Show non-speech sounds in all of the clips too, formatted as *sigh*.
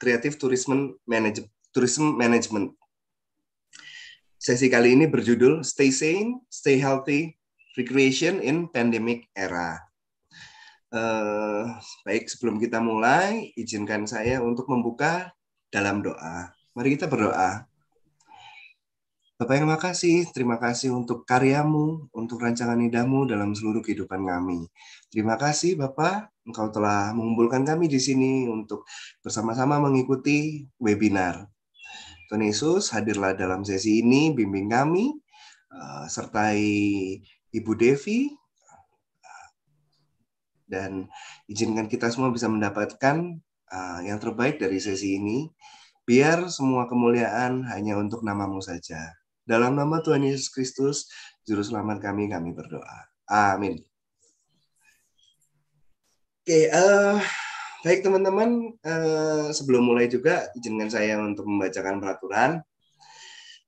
Creative Tourism Management. Tourism Management. Sesi kali ini berjudul Stay Sane, Stay Healthy, Recreation in Pandemic Era. Uh, baik, sebelum kita mulai, izinkan saya untuk membuka dalam doa. Mari kita berdoa. Bapak yang makasih, terima kasih untuk karyamu, untuk rancangan idamu dalam seluruh kehidupan kami. Terima kasih Bapak Engkau telah mengumpulkan kami di sini untuk bersama-sama mengikuti webinar. Tuhan Yesus, hadirlah dalam sesi ini, bimbing kami, eh, sertai Ibu Devi, dan izinkan kita semua bisa mendapatkan eh, yang terbaik dari sesi ini. Biar semua kemuliaan hanya untuk namamu saja. Dalam nama Tuhan Yesus Kristus, Juru Selamat kami, kami berdoa. Amin. Oke, okay, uh, eh, baik teman-teman, uh, sebelum mulai juga izinkan saya untuk membacakan peraturan.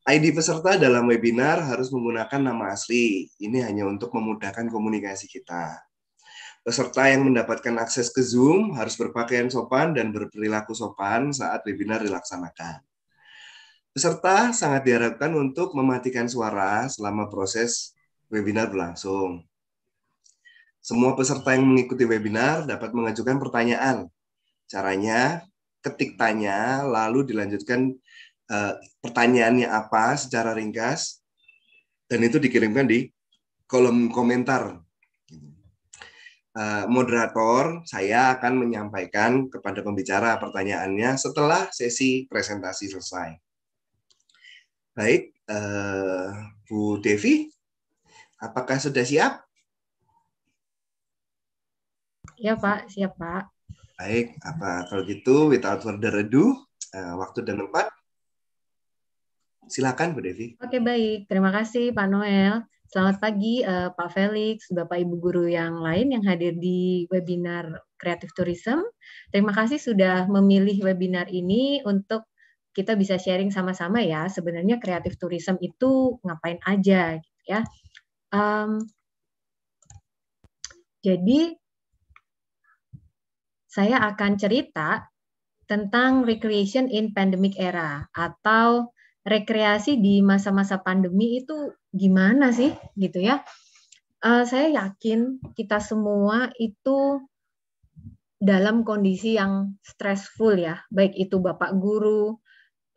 ID peserta dalam webinar harus menggunakan nama asli. Ini hanya untuk memudahkan komunikasi kita. Peserta yang mendapatkan akses ke Zoom harus berpakaian sopan dan berperilaku sopan saat webinar dilaksanakan. Peserta sangat diharapkan untuk mematikan suara selama proses webinar berlangsung. Semua peserta yang mengikuti webinar dapat mengajukan pertanyaan. Caranya, ketik tanya, lalu dilanjutkan e, pertanyaannya apa secara ringkas, dan itu dikirimkan di kolom komentar. E, moderator, saya akan menyampaikan kepada pembicara pertanyaannya setelah sesi presentasi selesai. Baik, e, Bu Devi, apakah sudah siap? Ya Pak, siap Pak. Baik, apa kalau gitu without further ado, uh, waktu dan tempat. Silakan Bu Devi. Oke baik, terima kasih Pak Noel. Selamat pagi uh, Pak Felix, Bapak Ibu guru yang lain yang hadir di webinar Creative Tourism. Terima kasih sudah memilih webinar ini untuk kita bisa sharing sama-sama ya sebenarnya kreatif tourism itu ngapain aja gitu ya um, jadi saya akan cerita tentang recreation in pandemic era atau rekreasi di masa-masa pandemi itu gimana sih gitu ya. Uh, saya yakin kita semua itu dalam kondisi yang stressful ya, baik itu Bapak guru,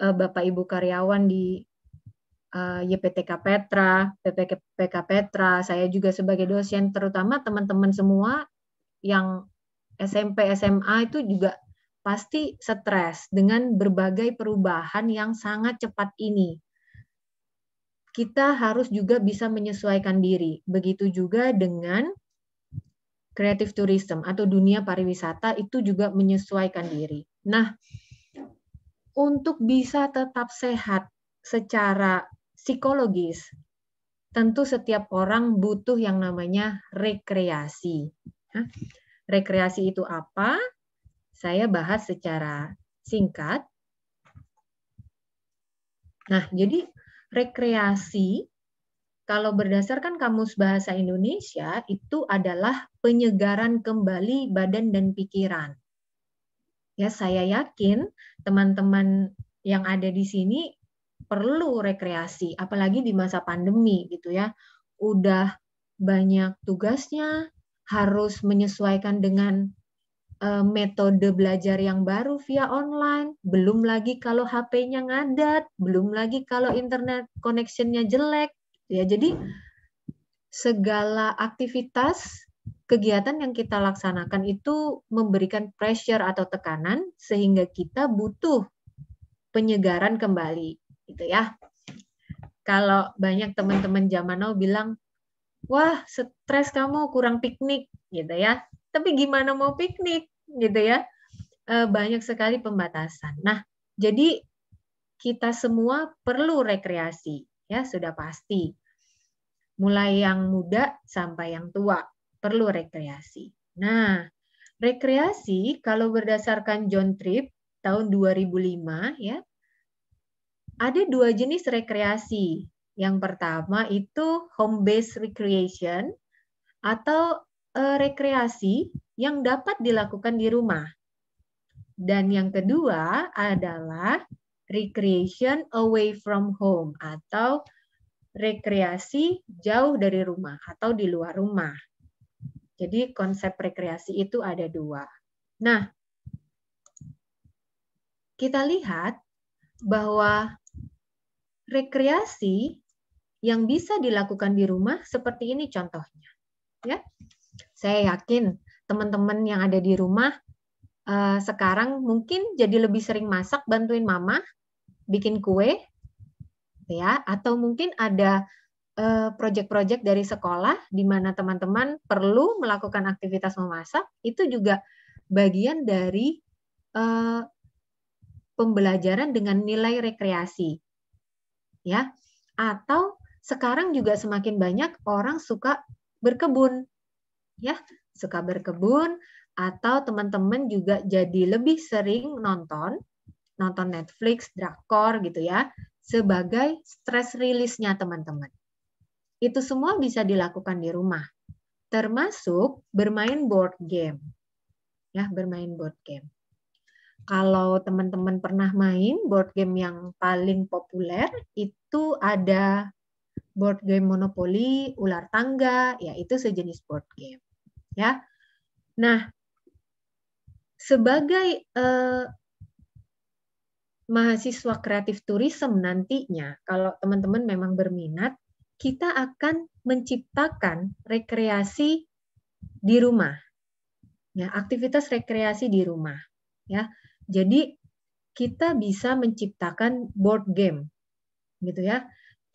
uh, Bapak Ibu karyawan di eh, YPTK Petra, PPK Petra, saya juga sebagai dosen, terutama teman-teman semua yang SMP SMA itu juga pasti stres dengan berbagai perubahan yang sangat cepat ini. Kita harus juga bisa menyesuaikan diri. Begitu juga dengan creative tourism atau dunia pariwisata itu juga menyesuaikan diri. Nah, untuk bisa tetap sehat secara psikologis, tentu setiap orang butuh yang namanya rekreasi rekreasi itu apa, saya bahas secara singkat. Nah, jadi rekreasi kalau berdasarkan Kamus Bahasa Indonesia itu adalah penyegaran kembali badan dan pikiran. Ya, saya yakin teman-teman yang ada di sini perlu rekreasi, apalagi di masa pandemi gitu ya. Udah banyak tugasnya, harus menyesuaikan dengan uh, metode belajar yang baru via online, belum lagi kalau HP-nya ngadat, belum lagi kalau internet connection-nya jelek. Ya, jadi segala aktivitas kegiatan yang kita laksanakan itu memberikan pressure atau tekanan sehingga kita butuh penyegaran kembali gitu ya. Kalau banyak teman-teman zaman now bilang, "Wah, set stres kamu kurang piknik gitu ya tapi gimana mau piknik gitu ya eh, banyak sekali pembatasan nah jadi kita semua perlu rekreasi ya sudah pasti mulai yang muda sampai yang tua perlu rekreasi nah rekreasi kalau berdasarkan John Tripp tahun 2005 ya ada dua jenis rekreasi yang pertama itu home based recreation atau e, rekreasi yang dapat dilakukan di rumah. Dan yang kedua adalah recreation away from home atau rekreasi jauh dari rumah atau di luar rumah. Jadi konsep rekreasi itu ada dua. Nah, kita lihat bahwa rekreasi yang bisa dilakukan di rumah seperti ini contohnya ya. Saya yakin teman-teman yang ada di rumah uh, sekarang mungkin jadi lebih sering masak bantuin mama bikin kue ya atau mungkin ada eh, proyek-proyek dari sekolah di mana teman-teman perlu melakukan aktivitas memasak itu juga bagian dari uh, pembelajaran dengan nilai rekreasi ya atau sekarang juga semakin banyak orang suka berkebun. Ya, suka berkebun atau teman-teman juga jadi lebih sering nonton nonton Netflix, drakor gitu ya, sebagai stress rilisnya teman-teman. Itu semua bisa dilakukan di rumah, termasuk bermain board game. Ya, bermain board game. Kalau teman-teman pernah main board game yang paling populer itu ada board game monopoli, ular tangga, ya itu sejenis board game. Ya. Nah, sebagai eh, mahasiswa kreatif tourism nantinya, kalau teman-teman memang berminat, kita akan menciptakan rekreasi di rumah. Ya, aktivitas rekreasi di rumah, ya. Jadi kita bisa menciptakan board game gitu ya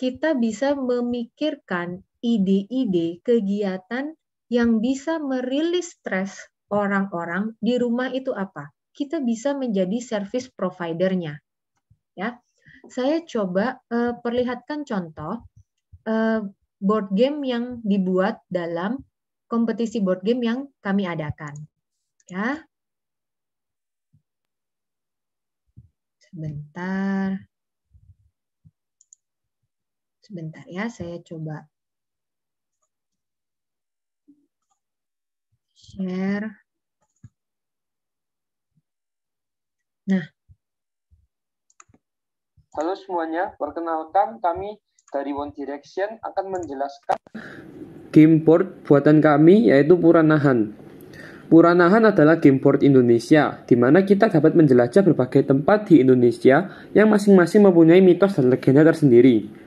kita bisa memikirkan ide-ide kegiatan yang bisa merilis stres orang-orang di rumah itu apa? Kita bisa menjadi service providernya. Ya. Saya coba uh, perlihatkan contoh uh, board game yang dibuat dalam kompetisi board game yang kami adakan. Ya. Sebentar. Sebentar ya, saya coba share. Nah. Halo semuanya, perkenalkan kami dari One Direction akan menjelaskan game port buatan kami yaitu Puranahan. Puranahan adalah game port Indonesia, di mana kita dapat menjelajah berbagai tempat di Indonesia yang masing-masing mempunyai mitos dan legenda tersendiri.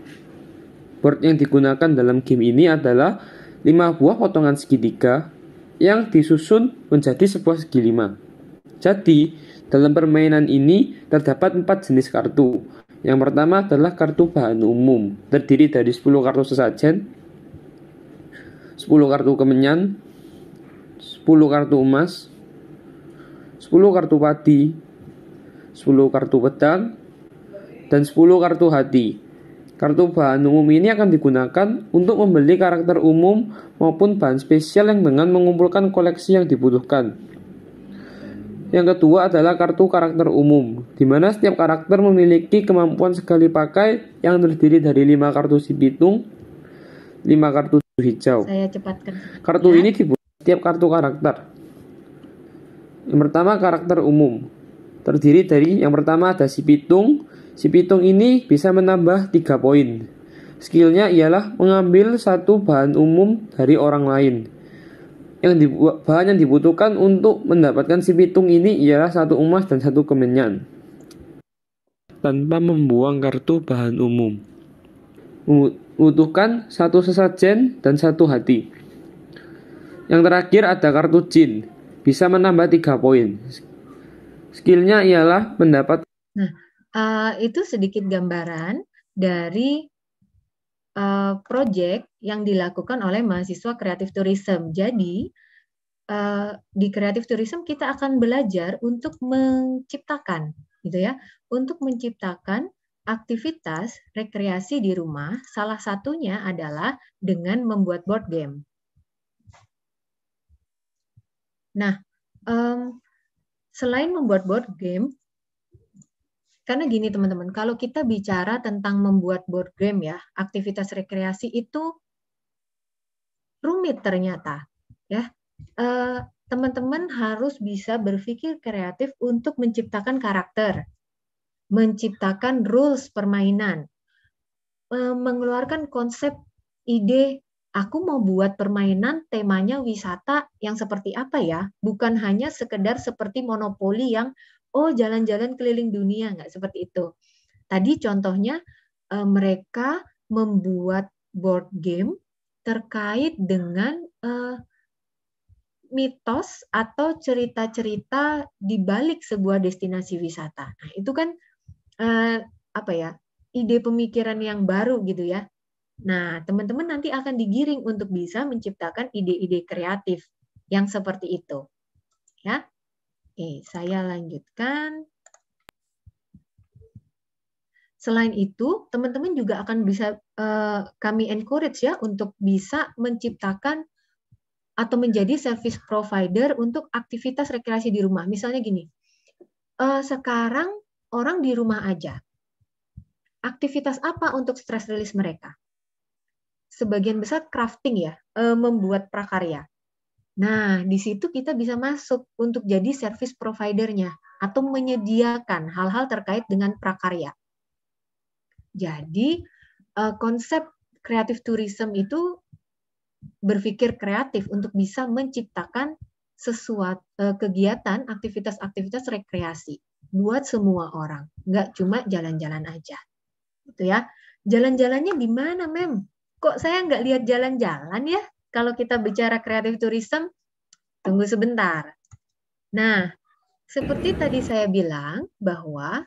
Board yang digunakan dalam game ini adalah 5 buah potongan segitiga yang disusun menjadi sebuah segi 5. Jadi, dalam permainan ini terdapat 4 jenis kartu. Yang pertama adalah kartu bahan umum, terdiri dari 10 kartu sesajen, 10 kartu kemenyan, 10 kartu emas, 10 kartu padi, 10 kartu pedang, dan 10 kartu hati. Kartu bahan umum ini akan digunakan untuk membeli karakter umum maupun bahan spesial yang dengan mengumpulkan koleksi yang dibutuhkan. Yang kedua adalah kartu karakter umum, di mana setiap karakter memiliki kemampuan sekali pakai yang terdiri dari 5 kartu si pitung, 5 kartu hijau. Saya cepatkan. Kartu ya. ini dibuat setiap kartu karakter. Yang pertama karakter umum terdiri dari yang pertama ada si pitung, Si pitung ini bisa menambah 3 poin. Skillnya ialah mengambil satu bahan umum dari orang lain. Yang dibuat bahan yang dibutuhkan untuk mendapatkan si pitung ini ialah satu emas dan satu kemenyan. Tanpa membuang kartu bahan umum. Membutuhkan satu sesajen dan satu hati. Yang terakhir ada kartu jin, bisa menambah 3 poin. Skillnya ialah mendapat Nah, Uh, itu sedikit gambaran dari uh, eh, proyek yang dilakukan oleh mahasiswa kreatif tourism. Jadi uh, di kreatif tourism kita akan belajar untuk menciptakan, gitu ya, untuk menciptakan aktivitas rekreasi di rumah. Salah satunya adalah dengan membuat board game. Nah, um, selain membuat board game, karena gini teman-teman, kalau kita bicara tentang membuat board game ya, aktivitas rekreasi itu rumit ternyata, ya. Eh, teman-teman harus bisa berpikir kreatif untuk menciptakan karakter, menciptakan rules permainan, eh, mengeluarkan konsep ide aku mau buat permainan temanya wisata yang seperti apa ya? Bukan hanya sekedar seperti monopoli yang oh jalan-jalan keliling dunia nggak seperti itu. Tadi contohnya eh, mereka membuat board game terkait dengan eh, mitos atau cerita-cerita di balik sebuah destinasi wisata. Nah, itu kan eh, apa ya? ide pemikiran yang baru gitu ya. Nah, teman-teman nanti akan digiring untuk bisa menciptakan ide-ide kreatif yang seperti itu. Ya. Oke, saya lanjutkan. Selain itu, teman-teman juga akan bisa eh, kami encourage ya untuk bisa menciptakan atau menjadi service provider untuk aktivitas rekreasi di rumah. Misalnya gini, eh, sekarang orang di rumah aja. Aktivitas apa untuk stress release mereka? Sebagian besar crafting ya, eh, membuat prakarya. Nah, di situ kita bisa masuk untuk jadi service providernya atau menyediakan hal-hal terkait dengan prakarya. Jadi, eh, konsep kreatif tourism itu berpikir kreatif untuk bisa menciptakan sesuatu eh, kegiatan, aktivitas-aktivitas rekreasi buat semua orang, nggak cuma jalan-jalan aja. Gitu ya. Jalan-jalannya di mana, Mem? Kok saya nggak lihat jalan-jalan ya? kalau kita bicara kreatif tourism, tunggu sebentar. Nah, seperti tadi saya bilang bahwa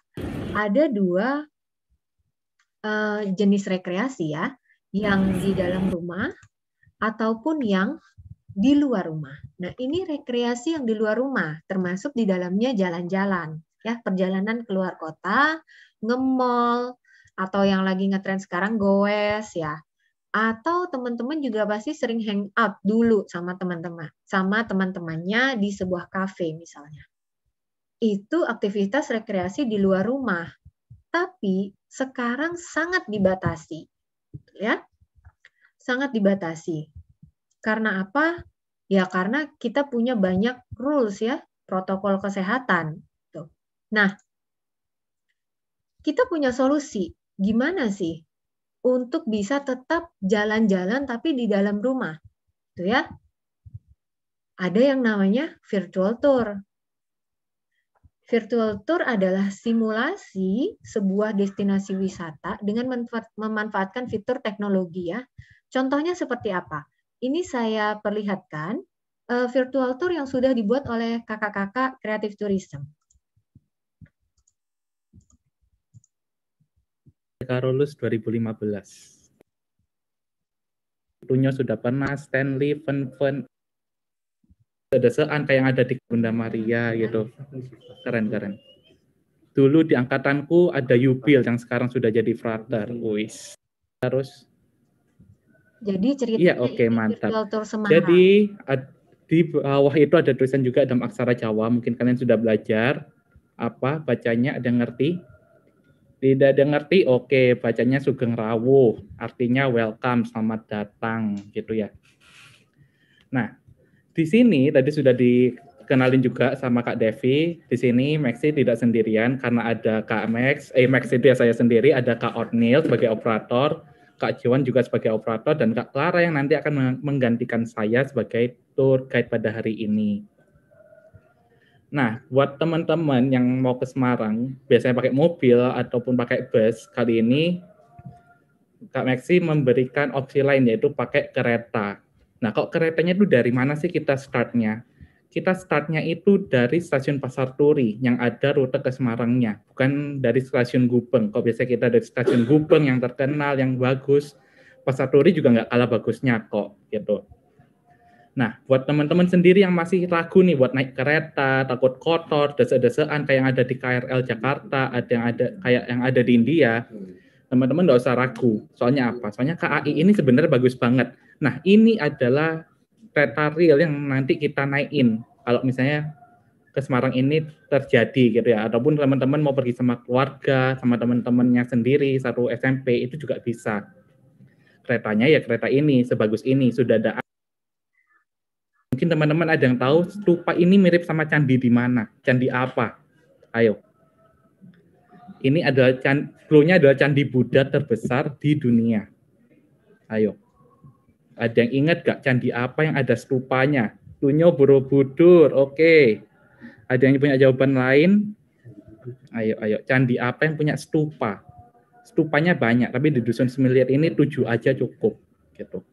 ada dua uh, jenis rekreasi ya, yang di dalam rumah ataupun yang di luar rumah. Nah, ini rekreasi yang di luar rumah, termasuk di dalamnya jalan-jalan, ya perjalanan keluar kota, ngemol, atau yang lagi ngetrend sekarang goes ya, atau teman-teman juga pasti sering hang out dulu sama teman-teman, sama teman-temannya di sebuah kafe misalnya. Itu aktivitas rekreasi di luar rumah. Tapi sekarang sangat dibatasi. Ya. Sangat dibatasi. Karena apa? Ya karena kita punya banyak rules ya, protokol kesehatan. Tuh. Nah, kita punya solusi. Gimana sih untuk bisa tetap jalan-jalan tapi di dalam rumah. Itu ya. Ada yang namanya virtual tour. Virtual tour adalah simulasi sebuah destinasi wisata dengan memanfaatkan fitur teknologi ya. Contohnya seperti apa? Ini saya perlihatkan eh, virtual tour yang sudah dibuat oleh kakak-kakak kreatif turisme. tourism. Carolus 2015. Dulunya sudah pernah Stanley, Fen Ada sean kayak yang ada di Bunda Maria gitu. Keren keren. Dulu di angkatanku ada Yubil yang sekarang sudah jadi frater. Wis. Terus jadi cerita Iya, oke, okay, mantap. Jadi di bawah itu ada tulisan juga dalam aksara Jawa, mungkin kalian sudah belajar apa bacanya ada ngerti tidak dengerti oke okay, bacanya sugeng rawuh artinya welcome selamat datang gitu ya nah di sini tadi sudah dikenalin juga sama Kak Devi di sini Maxi tidak sendirian karena ada Kak Max eh Max itu ya saya sendiri ada Kak Ornil sebagai operator Kak Jiwan juga sebagai operator dan Kak Clara yang nanti akan menggantikan saya sebagai tour guide pada hari ini. Nah, buat teman-teman yang mau ke Semarang, biasanya pakai mobil ataupun pakai bus, kali ini Kak Maxi memberikan opsi lain yaitu pakai kereta. Nah, kok keretanya itu dari mana sih kita startnya? Kita startnya itu dari stasiun Pasar Turi yang ada rute ke Semarangnya, bukan dari stasiun Gubeng. Kok biasanya kita dari stasiun Gubeng yang terkenal, yang bagus. Pasar Turi juga nggak kalah bagusnya kok, gitu. Nah, buat teman-teman sendiri yang masih ragu nih buat naik kereta, takut kotor, desa-desaan kayak yang ada di KRL Jakarta, ada yang ada kayak yang ada di India, teman-teman nggak usah ragu. Soalnya apa? Soalnya KAI ini sebenarnya bagus banget. Nah, ini adalah kereta real yang nanti kita naikin. Kalau misalnya ke Semarang ini terjadi gitu ya, ataupun teman-teman mau pergi sama keluarga, sama teman-temannya sendiri, satu SMP, itu juga bisa. Keretanya ya kereta ini, sebagus ini, sudah ada Mungkin teman-teman ada yang tahu stupa ini mirip sama candi di mana? Candi apa? Ayo. Ini adalah candi, nya adalah candi Buddha terbesar di dunia. Ayo. Ada yang ingat gak candi apa yang ada stupanya? Tunyo Borobudur. Oke. Ada yang punya jawaban lain? Ayo, ayo. Candi apa yang punya stupa? Stupanya banyak, tapi di dusun Semilir ini tujuh aja cukup. Gitu.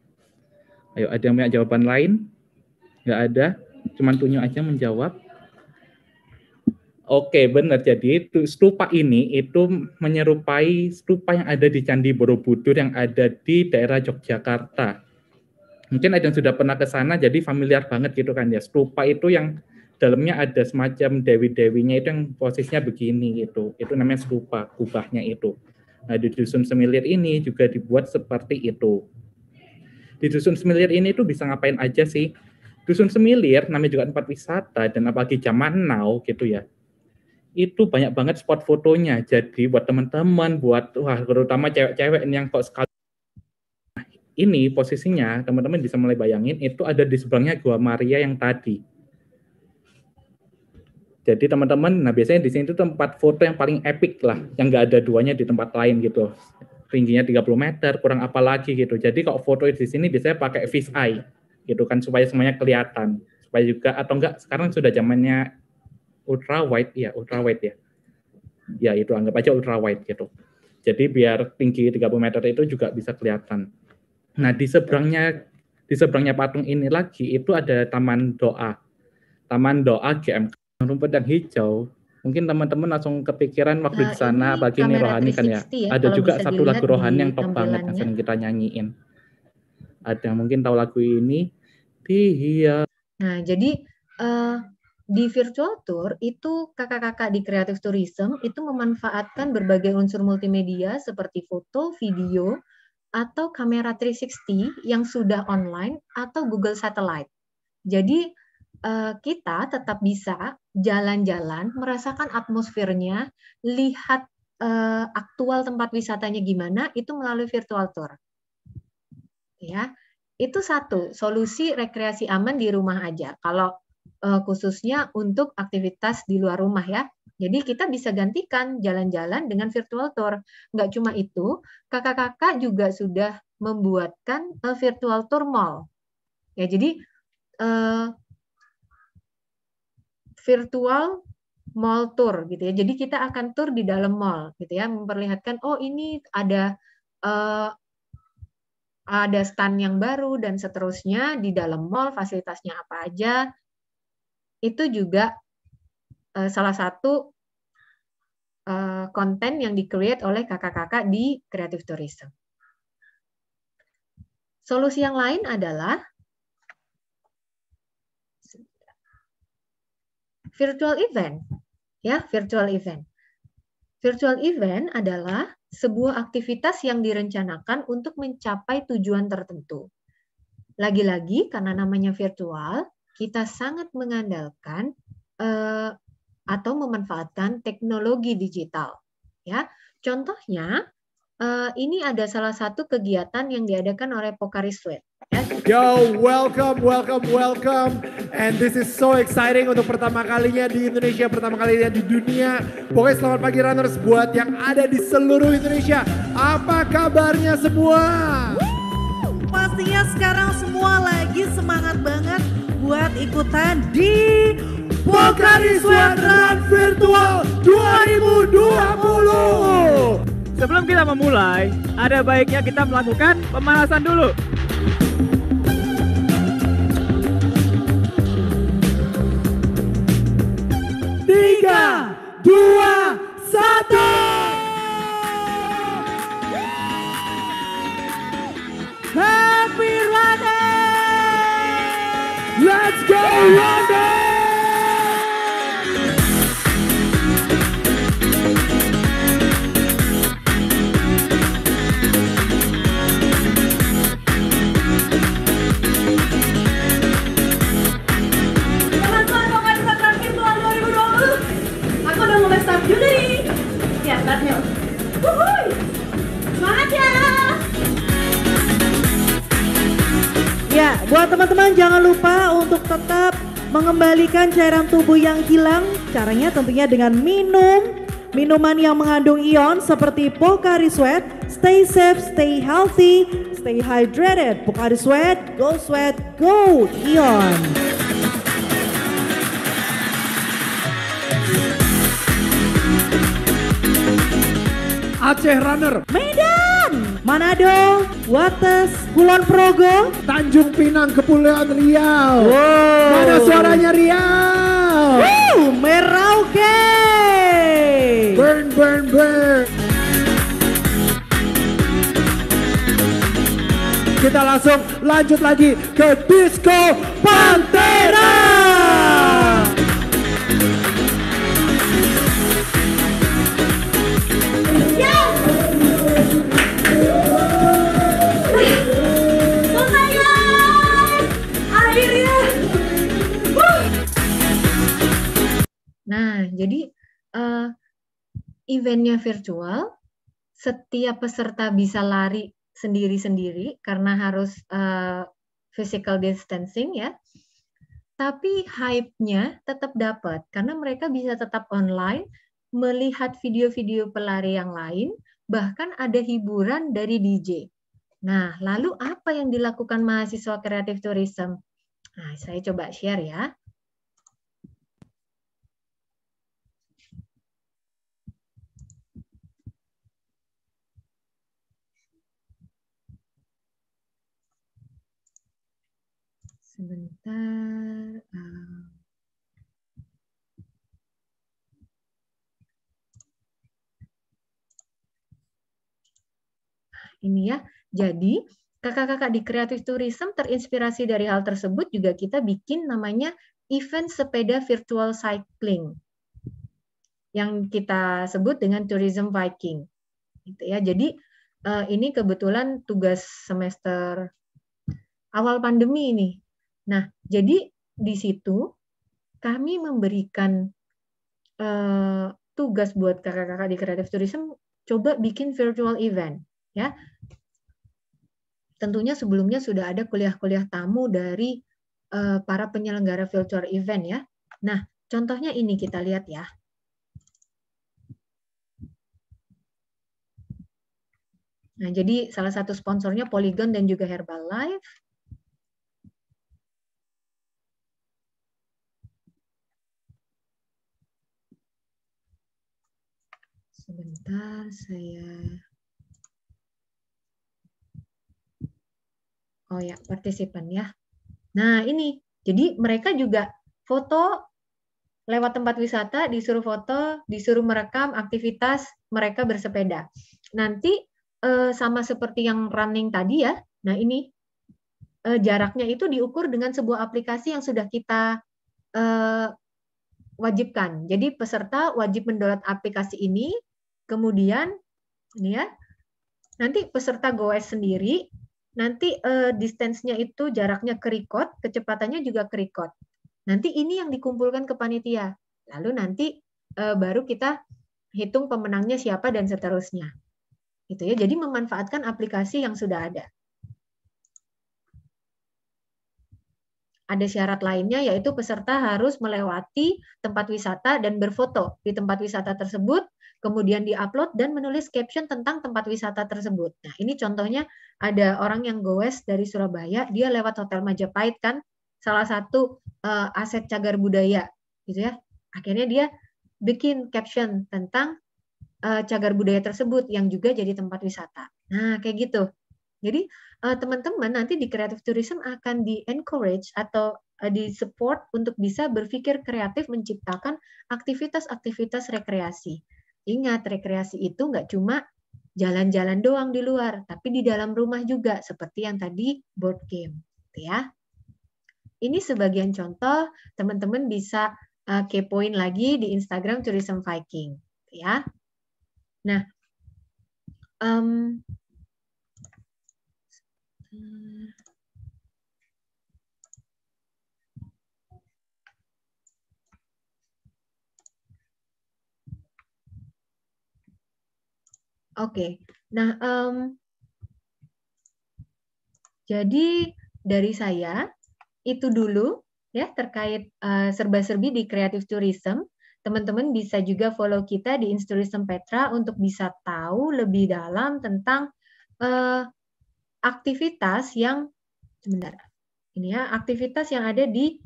Ayo, ada yang punya jawaban lain? Nggak ada, cuman tunyu aja menjawab. Oke, benar. Jadi stupa ini itu menyerupai stupa yang ada di Candi Borobudur yang ada di daerah Yogyakarta. Mungkin ada yang sudah pernah ke sana, jadi familiar banget gitu kan ya. Stupa itu yang dalamnya ada semacam dewi-dewinya itu yang posisinya begini gitu. Itu namanya stupa, kubahnya itu. Nah, di Dusun Semilir ini juga dibuat seperti itu. Di Dusun Semilir ini itu bisa ngapain aja sih? Dusun Semilir, namanya juga tempat wisata, dan apalagi zaman now gitu ya, itu banyak banget spot fotonya. Jadi buat teman-teman, buat wah terutama cewek-cewek yang kok sekali ini posisinya teman-teman bisa mulai bayangin itu ada di seberangnya gua Maria yang tadi. Jadi teman-teman, nah biasanya di sini itu tempat foto yang paling epic lah, yang nggak ada duanya di tempat lain gitu. Tingginya 30 meter, kurang apa lagi gitu. Jadi kalau foto di sini biasanya pakai fish gitu kan supaya semuanya kelihatan supaya juga atau enggak sekarang sudah zamannya ultra wide ya ultra wide ya ya itu anggap aja ultra wide gitu jadi biar tinggi 30 meter itu juga bisa kelihatan nah di seberangnya di seberangnya patung ini lagi itu ada taman doa taman doa GM rumput yang hijau mungkin teman-teman langsung kepikiran waktu nah, di sana pagi ini rohani kan ya, ya ada juga satu lagu rohani yang top banget yang kita nyanyiin ada yang mungkin tahu lagu ini dihias. Nah, jadi uh, di virtual tour itu kakak-kakak di Creative tourism itu memanfaatkan berbagai unsur multimedia seperti foto, video, atau kamera 360 yang sudah online atau Google Satellite. Jadi uh, kita tetap bisa jalan-jalan, merasakan atmosfernya, lihat uh, aktual tempat wisatanya gimana itu melalui virtual tour. Ya itu satu solusi rekreasi aman di rumah aja. Kalau eh, khususnya untuk aktivitas di luar rumah ya. Jadi kita bisa gantikan jalan-jalan dengan virtual tour. Nggak cuma itu, kakak-kakak juga sudah membuatkan eh, virtual tour mall. Ya jadi eh, virtual mall tour gitu ya. Jadi kita akan tour di dalam mall gitu ya, memperlihatkan oh ini ada uh, ada stand yang baru dan seterusnya di dalam mall fasilitasnya apa aja itu juga eh, salah satu eh, konten yang dikreat oleh kakak-kakak di kreatif tourism. Solusi yang lain adalah virtual event ya virtual event. Virtual event adalah sebuah aktivitas yang direncanakan untuk mencapai tujuan tertentu. Lagi-lagi, karena namanya virtual, kita sangat mengandalkan eh, atau memanfaatkan teknologi digital. Ya, contohnya eh, ini ada salah satu kegiatan yang diadakan oleh Pokari Sweat. Yo, welcome, welcome, welcome. And this is so exciting untuk pertama kalinya di Indonesia, pertama kalinya di dunia. Pokoknya selamat pagi runners buat yang ada di seluruh Indonesia. Apa kabarnya semua? Woo! Pastinya sekarang semua lagi semangat banget buat ikutan di Pokari Sweat Run Virtual 2020. Sebelum kita memulai, ada baiknya kita melakukan pemanasan dulu. tiga, dua, satu. Happy Running! Let's go Running! Buat teman-teman jangan lupa untuk tetap mengembalikan cairan tubuh yang hilang. Caranya tentunya dengan minum minuman yang mengandung ion seperti Pocari Sweat, Stay Safe, Stay Healthy, Stay Hydrated, Pocari Sweat, Go Sweat, Go Ion. Aceh Runner. Medan. Manado, Wates, Kulon Progo, Tanjung Pinang, Kepulauan Riau. Wow. Mana suaranya Riau? Woo, Merauke. Burn, burn, burn. Kita langsung lanjut lagi ke Disco Pantera. Jadi uh, eventnya virtual, setiap peserta bisa lari sendiri-sendiri karena harus uh, physical distancing ya. Tapi hype-nya tetap dapat karena mereka bisa tetap online melihat video-video pelari yang lain, bahkan ada hiburan dari DJ. Nah, lalu apa yang dilakukan mahasiswa kreatif tourism? Nah, saya coba share ya. sebentar. Eh, ini ya. Jadi kakak-kakak di Creative tourism terinspirasi dari hal tersebut juga kita bikin namanya event sepeda virtual cycling yang kita sebut dengan tourism Viking. Gitu ya. Jadi eh, ini kebetulan tugas semester awal pandemi ini Nah, jadi di situ kami memberikan uh, tugas buat kakak-kakak di kreatif tourism coba bikin virtual event ya. Tentunya sebelumnya sudah ada kuliah-kuliah tamu dari uh, para penyelenggara virtual event ya. Nah, contohnya ini kita lihat ya. Nah, jadi salah satu sponsornya Polygon dan juga Herbalife. Sebentar saya Oh ya, partisipan ya. Nah, ini. Jadi mereka juga foto lewat tempat wisata, disuruh foto, disuruh merekam aktivitas mereka bersepeda. Nanti eh, sama seperti yang running tadi ya. Nah, ini eh, jaraknya itu diukur dengan sebuah aplikasi yang sudah kita eh, wajibkan. Jadi peserta wajib mendownload aplikasi ini Kemudian ini ya. Nanti peserta goes sendiri nanti uh, distance-nya itu jaraknya kerikot, kecepatannya juga kerikot. Nanti ini yang dikumpulkan ke panitia. Lalu nanti uh, baru kita hitung pemenangnya siapa dan seterusnya. Gitu ya. Jadi memanfaatkan aplikasi yang sudah ada. Ada syarat lainnya yaitu peserta harus melewati tempat wisata dan berfoto di tempat wisata tersebut kemudian diupload dan menulis caption tentang tempat wisata tersebut. Nah, ini contohnya ada orang yang goes dari Surabaya, dia lewat Hotel Majapahit kan, salah satu uh, aset cagar budaya, gitu ya. Akhirnya dia bikin caption tentang uh, cagar budaya tersebut yang juga jadi tempat wisata. Nah, kayak gitu. Jadi eh, teman-teman uh, nanti di creative tourism akan di encourage atau di support untuk bisa berpikir kreatif menciptakan aktivitas-aktivitas rekreasi. Ingat, rekreasi itu nggak cuma jalan-jalan doang di luar, tapi di dalam rumah juga, seperti yang tadi board game. Gitu ya. Ini sebagian contoh, teman-teman bisa eh, kepoin lagi di Instagram Tourism Viking. Gitu ya. Nah, um, Oke, nah um, jadi dari saya itu dulu ya terkait uh, serba-serbi di creative tourism. Teman-teman bisa juga follow kita di Instagram Petra untuk bisa tahu lebih dalam tentang uh, aktivitas yang sebenarnya, ini ya aktivitas yang ada di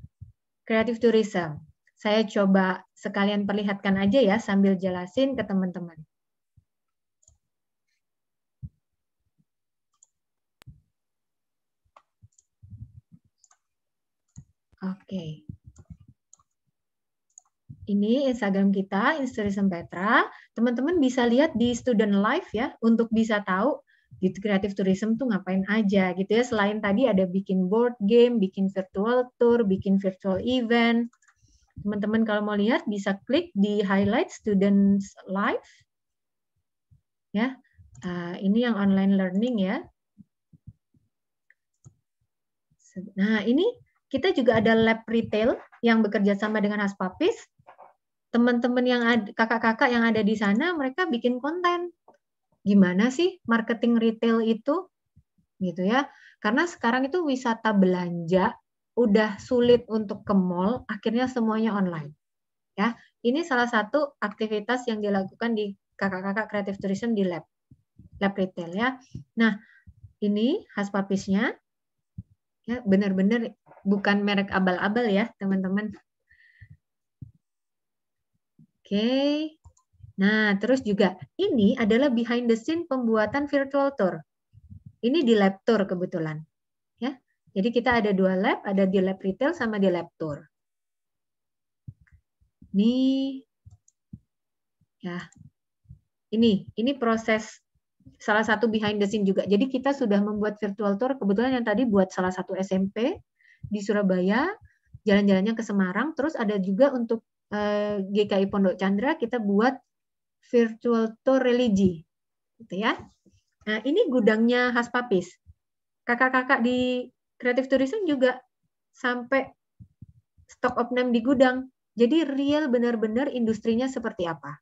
creative tourism. Saya coba sekalian perlihatkan aja ya sambil jelasin ke teman-teman. Oke. Ini Instagram kita, Instagram Petra. Teman-teman bisa lihat di Student Life ya, untuk bisa tahu di Creative tourism tuh ngapain aja gitu ya. Selain tadi ada bikin board game, bikin virtual tour, bikin virtual event. Teman-teman kalau mau lihat bisa klik di highlight Students Life. Ya, uh, ini yang online learning ya. Nah, ini kita juga ada lab retail yang bekerja sama dengan Haspapis. Teman-teman yang kakak-kakak yang ada di sana, mereka bikin konten. Gimana sih marketing retail itu? Gitu ya. Karena sekarang itu wisata belanja udah sulit untuk ke mall, akhirnya semuanya online. Ya, ini salah satu aktivitas yang dilakukan di kakak-kakak kreatif tourism di lab lab retail ya. Nah, ini khas papisnya ya benar-benar bukan merek abal-abal ya, teman-teman. Oke. Nah, terus juga ini adalah behind the scene pembuatan virtual tour. Ini di lab tour kebetulan. Ya. Jadi kita ada dua lab, ada di lab retail sama di lab tour. Ini ya. Ini, ini proses salah satu behind the scene juga. Jadi kita sudah membuat virtual tour kebetulan yang tadi buat salah satu SMP, di Surabaya, jalan-jalannya ke Semarang, terus ada juga untuk uh, eh, GKI Pondok Chandra kita buat virtual tour religi, gitu ya. Nah ini gudangnya khas Papis. Kakak-kakak di kreatif tourism juga sampai stok name di gudang. Jadi real benar-benar industrinya seperti apa.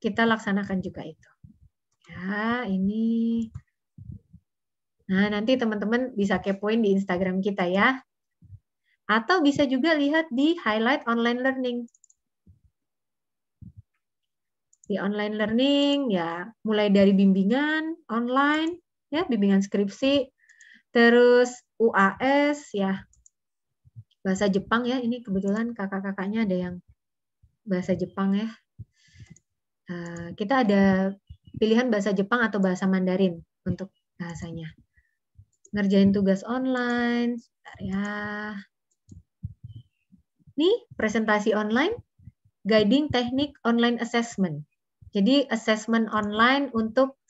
Kita laksanakan juga itu. Ya, ini Nah, nanti teman-teman bisa kepoin di Instagram kita ya. Atau bisa juga lihat di highlight online learning. Di online learning ya, mulai dari bimbingan online ya, bimbingan skripsi, terus UAS ya. Bahasa Jepang ya, ini kebetulan kakak-kakaknya ada yang bahasa Jepang ya. Eh, kita ada pilihan bahasa Jepang atau bahasa Mandarin untuk bahasanya ngerjain tugas online. Bentar ya. Nih, presentasi online, guiding teknik online assessment. Jadi assessment online untuk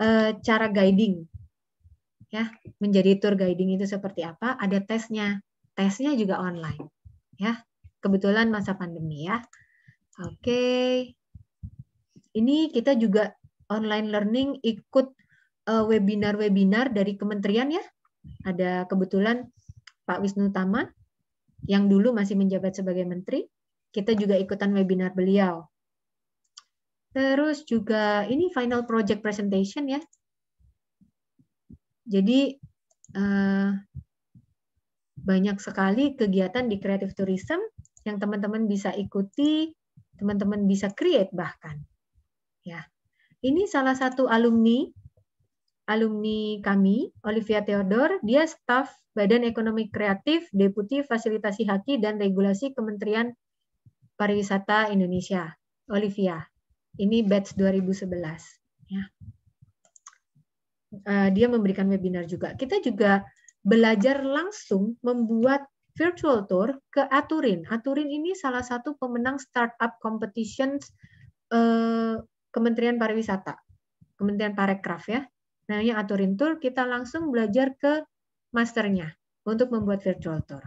uh, cara guiding. Ya, menjadi tour guiding itu seperti apa? Ada tesnya. Tesnya juga online. Ya. Kebetulan masa pandemi ya. Oke. Ini kita juga online learning ikut Eh, webinar-webinar dari kementerian ya. Ada kebetulan Pak Wisnu Tama yang dulu masih menjabat sebagai menteri, kita juga ikutan webinar beliau. Terus juga ini final project presentation ya. Jadi eh, banyak sekali kegiatan di creative tourism yang teman-teman bisa ikuti, teman-teman bisa create bahkan. Ya. Ini salah satu alumni alumni kami, Olivia Theodor, dia staf Badan Ekonomi Kreatif, Deputi Fasilitasi Haki dan Regulasi Kementerian Pariwisata Indonesia. Olivia, ini batch 2011. Ya. Eh, dia memberikan webinar juga. Kita juga belajar langsung membuat virtual tour ke Aturin. Aturin ini salah satu pemenang startup competitions eh, Kementerian Pariwisata, Kementerian Parekraf ya. Nah, yang Aturin Tour, kita langsung belajar ke masternya untuk membuat virtual tour.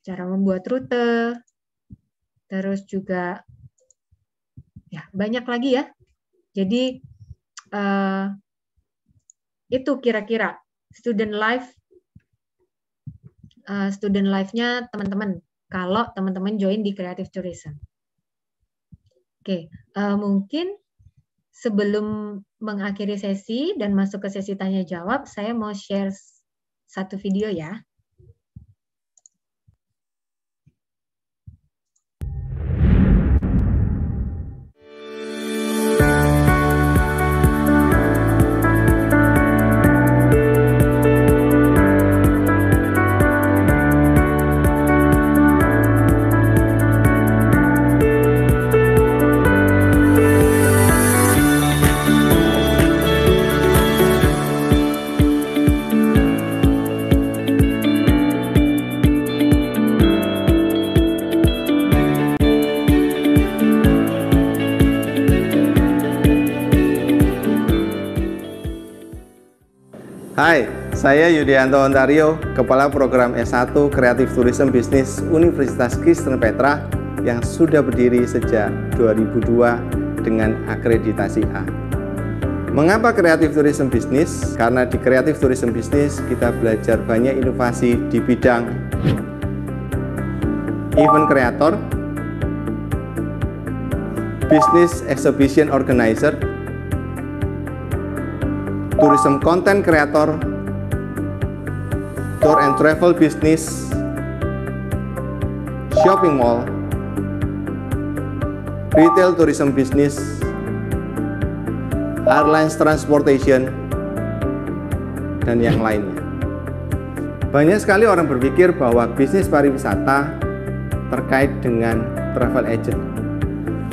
Cara membuat rute, terus juga ya banyak lagi ya. Jadi uh, itu kira-kira student life uh, student life-nya teman-teman kalau teman-teman join di creative tourism. Oke, okay. uh, eh, mungkin sebelum mengakhiri sesi dan masuk ke sesi tanya jawab, saya mau share satu video ya. Hai, saya Yudianto Ontario, Kepala Program S1 Kreatif Tourism Bisnis Universitas Kristen Petra yang sudah berdiri sejak 2002 dengan akreditasi A. Mengapa kreatif tourism bisnis? Karena di kreatif tourism bisnis kita belajar banyak inovasi di bidang event creator, business exhibition organizer, tourism content creator, tour and travel business, shopping mall, retail tourism business, airlines transportation, dan yang lainnya. Banyak sekali orang berpikir bahwa bisnis pariwisata terkait dengan travel agent.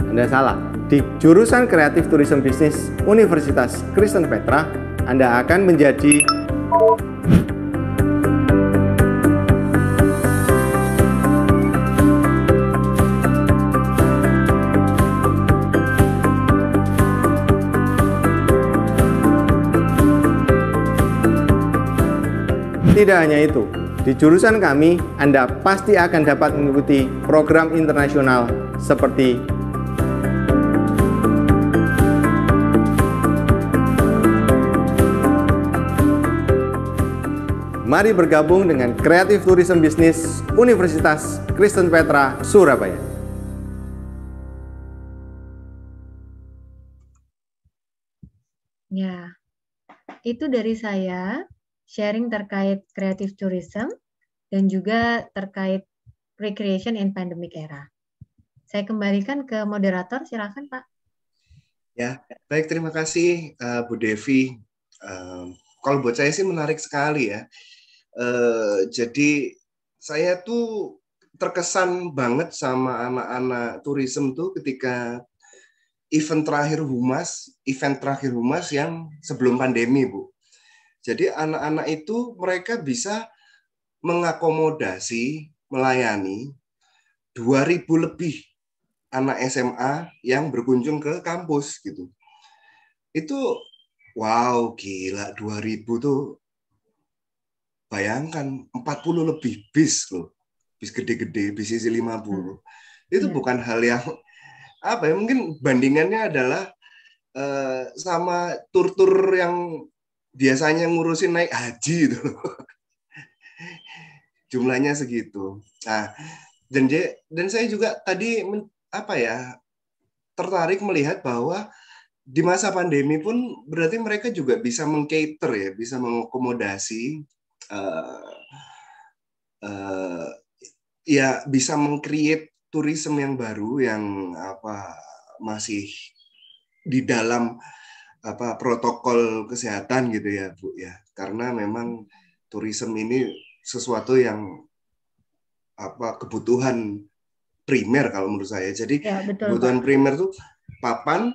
Anda salah. Di jurusan kreatif tourism Business Universitas Kristen Petra, anda akan menjadi Tidak hanya itu, di jurusan kami Anda pasti akan dapat mengikuti program internasional seperti Mari bergabung dengan Kreatif Tourism Bisnis Universitas Kristen Petra, Surabaya. Ya, itu dari saya sharing terkait kreatif tourism dan juga terkait recreation in pandemic era. Saya kembalikan ke moderator, silakan Pak. Ya, baik terima kasih uh, Bu Devi. Uh, kalau buat saya sih menarik sekali ya. Eh, jadi saya tuh terkesan banget sama anak-anak turism tuh ketika event terakhir humas, event terakhir humas yang sebelum pandemi, Bu. Jadi anak-anak itu mereka bisa mengakomodasi, melayani 2000 lebih anak SMA yang berkunjung ke kampus gitu. Itu wow, gila 2000 tuh Bayangkan 40 lebih bis loh. Bis gede-gede, bis isi 50. Hmm. Itu hmm. bukan hal yang apa ya mungkin bandingannya adalah uh, sama tur-tur yang biasanya ngurusin naik haji itu *laughs* Jumlahnya segitu. Nah, dan dia, dan saya juga tadi men, apa ya tertarik melihat bahwa di masa pandemi pun berarti mereka juga bisa mengcater ya, bisa mengakomodasi uh, ya bisa mengcreate tourism yang baru yang apa masih di dalam apa protokol kesehatan gitu ya Bu ya karena memang tourism ini sesuatu yang apa kebutuhan primer kalau menurut saya jadi ya, betul, kebutuhan Pak. primer tuh papan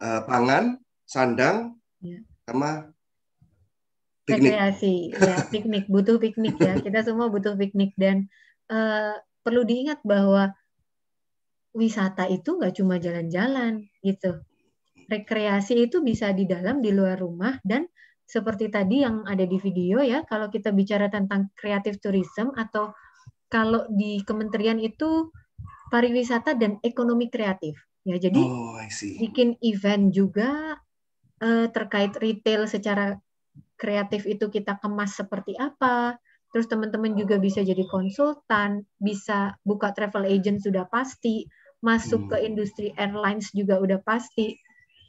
uh, pangan sandang ya. sama piknik. rekreasi, ya, piknik butuh piknik ya. Kita semua butuh piknik dan uh, perlu diingat bahwa wisata itu nggak cuma jalan-jalan gitu. Rekreasi itu bisa di dalam, di luar rumah dan seperti tadi yang ada di video ya, kalau kita bicara tentang kreatif tourism atau kalau di kementerian itu pariwisata dan ekonomi kreatif. Ya, jadi oh, bikin event juga uh, terkait retail secara kreatif itu kita kemas seperti apa. Terus teman-teman juga oh. bisa jadi konsultan, bisa buka travel agent sudah pasti, masuk ke hmm. industri airlines juga udah pasti.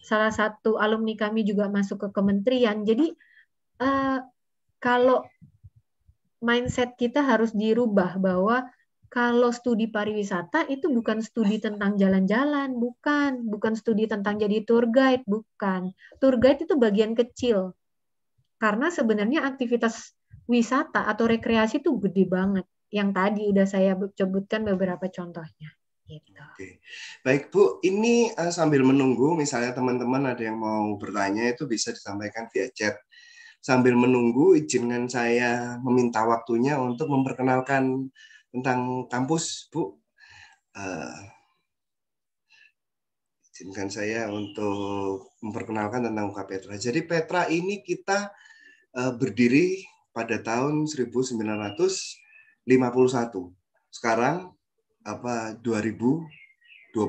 Salah satu alumni kami juga masuk ke kementerian. Jadi uh, kalau mindset kita harus dirubah bahwa kalau studi pariwisata itu bukan studi tentang jalan-jalan, bukan, bukan studi tentang jadi tour guide, bukan. Tour guide itu bagian kecil karena sebenarnya aktivitas wisata atau rekreasi itu gede banget. Yang tadi udah saya sebutkan beberapa contohnya. Gitu. Oke. Baik Bu, ini uh, sambil menunggu misalnya teman-teman ada yang mau bertanya itu bisa disampaikan via chat. Sambil menunggu izinkan saya meminta waktunya untuk memperkenalkan tentang kampus Bu. Uh, izinkan saya untuk memperkenalkan tentang UK Petra. Jadi Petra ini kita Eh, berdiri pada tahun 1951. Sekarang apa 2021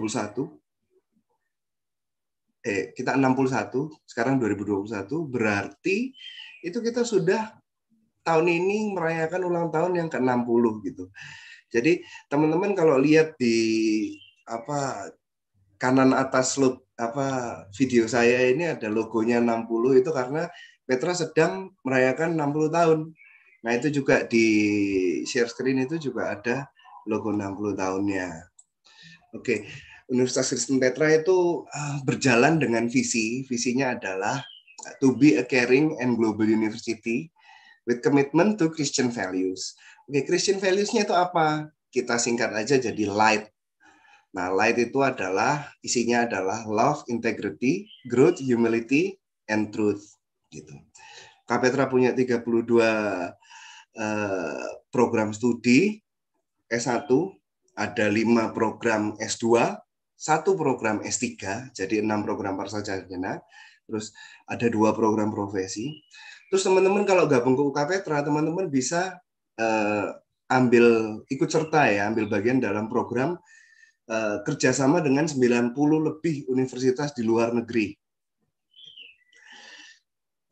eh kita 61, sekarang 2021 berarti itu kita sudah tahun ini merayakan ulang tahun yang ke-60 gitu. Jadi teman-teman kalau lihat di apa kanan atas loop apa video saya ini ada logonya 60 itu karena Petra sedang merayakan 60 tahun. Nah, itu juga di share screen itu juga ada logo 60 tahunnya. Oke, Universitas Kristen Petra itu eh, berjalan dengan visi. Visinya adalah to be a caring and global university with commitment to Christian values. Oke, Christian values-nya itu apa? Kita singkat aja jadi light. Nah, light itu adalah isinya adalah love, integrity, growth, humility, and truth gitu. Kapetra punya 32 eh, program studi S1, ada 5 program S2, satu program S3, jadi enam program sarjana, terus ada dua program profesi. Terus teman-teman kalau gabung ke Kapetra, teman-teman bisa eh, ambil ikut serta ya, ambil bagian dalam program eh, kerjasama dengan 90 lebih universitas di luar negeri.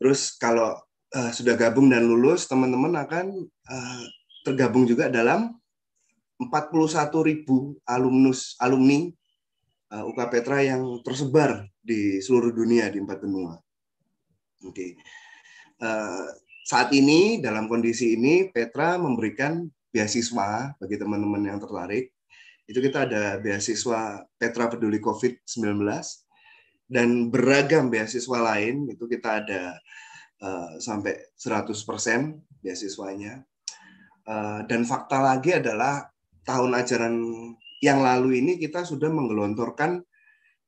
Terus kalau uh, sudah gabung dan lulus, teman-teman akan uh, tergabung juga dalam 41.000 alumnus alumni uh, eh, UK Petra yang tersebar di seluruh dunia di empat benua. Oke. Okay. Uh, saat ini dalam kondisi ini Petra memberikan beasiswa bagi teman-teman yang tertarik. Itu kita ada beasiswa Petra Peduli Covid-19 dan beragam beasiswa lain itu kita ada uh, sampai 100% beasiswanya. Uh, dan fakta lagi adalah tahun ajaran yang lalu ini kita sudah menggelontorkan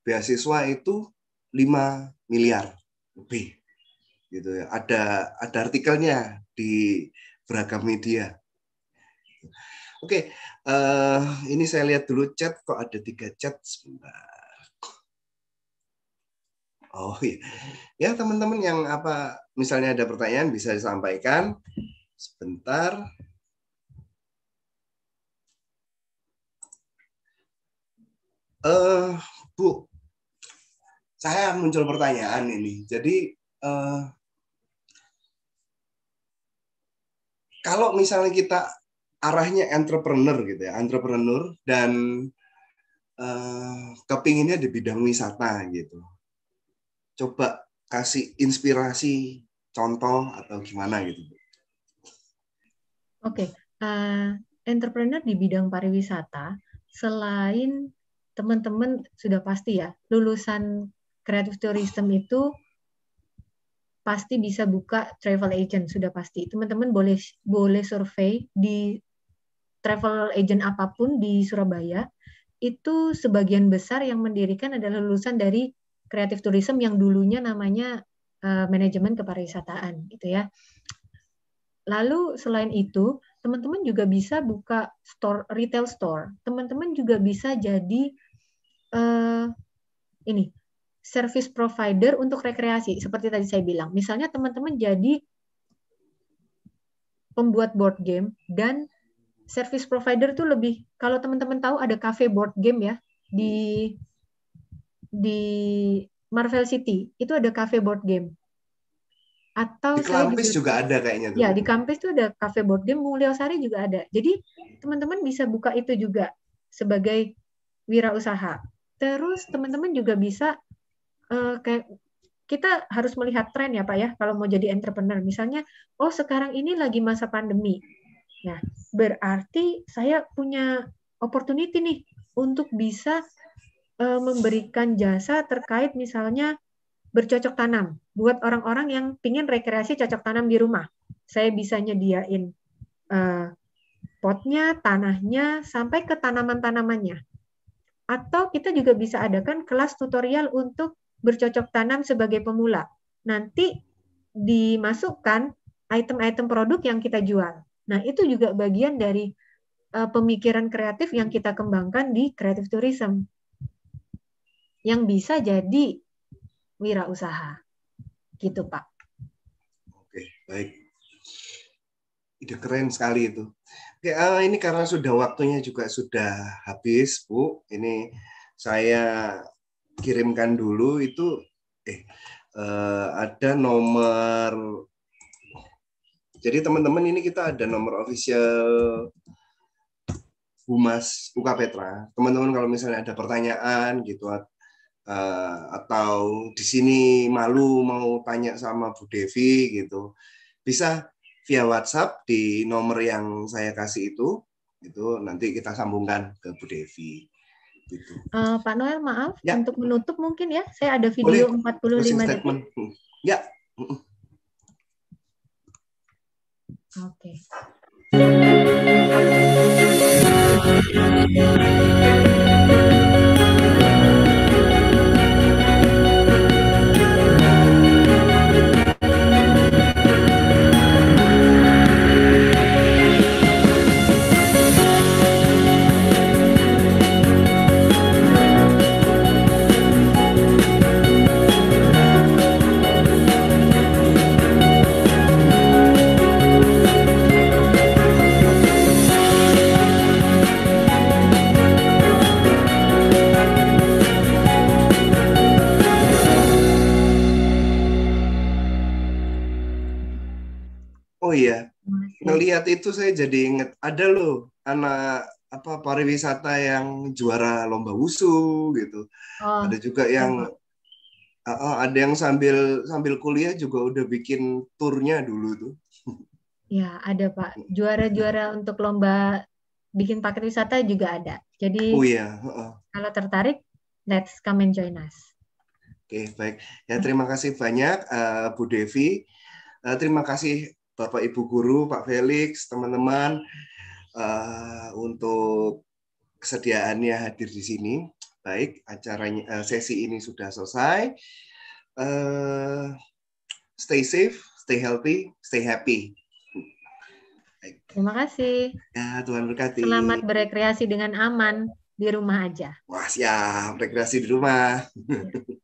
beasiswa itu 5 miliar lebih gitu ya. Ada ada artikelnya di beragam media. Oke, okay, uh, eh, ini saya lihat dulu chat kok ada tiga chat sebentar. Oh iya. Ya teman-teman yang apa misalnya ada pertanyaan bisa disampaikan. Sebentar. Eh uh, Bu, saya muncul pertanyaan ini. Jadi uh, kalau misalnya kita arahnya entrepreneur gitu ya, entrepreneur dan uh, kepinginnya di bidang wisata gitu coba kasih inspirasi contoh atau gimana gitu oke okay. uh, eh, entrepreneur di bidang pariwisata selain teman-teman sudah pasti ya lulusan kreatif tourism itu pasti bisa buka travel agent sudah pasti teman-teman boleh boleh survei di travel agent apapun di Surabaya itu sebagian besar yang mendirikan adalah lulusan dari kreatif tourism yang dulunya namanya uh, manajemen kepariwisataan gitu ya. Lalu selain itu, teman-teman juga bisa buka store retail store. Teman-teman juga bisa jadi uh, ini service provider untuk rekreasi seperti tadi saya bilang. Misalnya teman-teman jadi pembuat board game dan service provider itu lebih kalau teman-teman tahu ada cafe board game ya di di Marvel City itu ada cafe board game. Atau di kampus juga, ada kayaknya tuh. Ya, di kampus itu ada cafe board game, mulia sari juga ada. Jadi teman-teman bisa buka itu juga sebagai wirausaha. Terus teman-teman juga bisa uh, kayak kita harus melihat tren ya Pak ya kalau mau jadi entrepreneur. Misalnya, oh sekarang ini lagi masa pandemi. Nah, berarti saya punya opportunity nih untuk bisa E, memberikan jasa terkait misalnya bercocok tanam buat orang-orang yang ingin rekreasi cocok tanam di rumah. Saya bisa nyediain e, potnya, tanahnya, sampai ke tanaman-tanamannya. Atau kita juga bisa adakan kelas tutorial untuk bercocok tanam sebagai pemula. Nanti dimasukkan item-item produk yang kita jual. Nah, itu juga bagian dari e, pemikiran kreatif yang kita kembangkan di creative tourism yang bisa jadi wirausaha. Gitu, Pak. Oke, baik. Ide keren sekali itu. Oke, eh, ini karena sudah waktunya juga sudah habis, Bu. Ini saya kirimkan dulu itu eh, eh ada nomor jadi teman-teman ini kita ada nomor official Humas UK Petra. Teman-teman kalau misalnya ada pertanyaan gitu uh, atau di sini malu mau tanya sama Bu Devi gitu bisa via WhatsApp di nomor yang saya kasih itu itu nanti kita sambungkan ke Bu Devi gitu. Uh, Pak Noel maaf ya. untuk menutup mungkin ya saya ada video Boleh. 45 detik. Hmm, hmm. Ya. Hmm, Oke. Okay. itu saya jadi inget ada loh anak apa pariwisata yang juara lomba wusu gitu. Oh. Ada juga yang oh. uh, ada yang sambil sambil kuliah juga udah bikin turnya dulu tuh. Ya, ada Pak. Juara-juara nah. untuk lomba bikin paket wisata juga ada. Jadi oh, iya. uh. kalau tertarik, let's come and join us. Oke, okay, baik. Ya, terima kasih banyak uh, Bu Devi. Eh, terima kasih Bapak Ibu guru, Pak Felix, teman-teman uh, untuk kesediaannya hadir di sini. Baik, acaranya uh, sesi ini sudah selesai. Uh, stay safe, stay healthy, stay happy. Baik. Terima kasih. Ya, Tuhan berkati. Selamat berekreasi dengan aman di rumah aja. Wah, siap rekreasi di rumah. Ya. *laughs*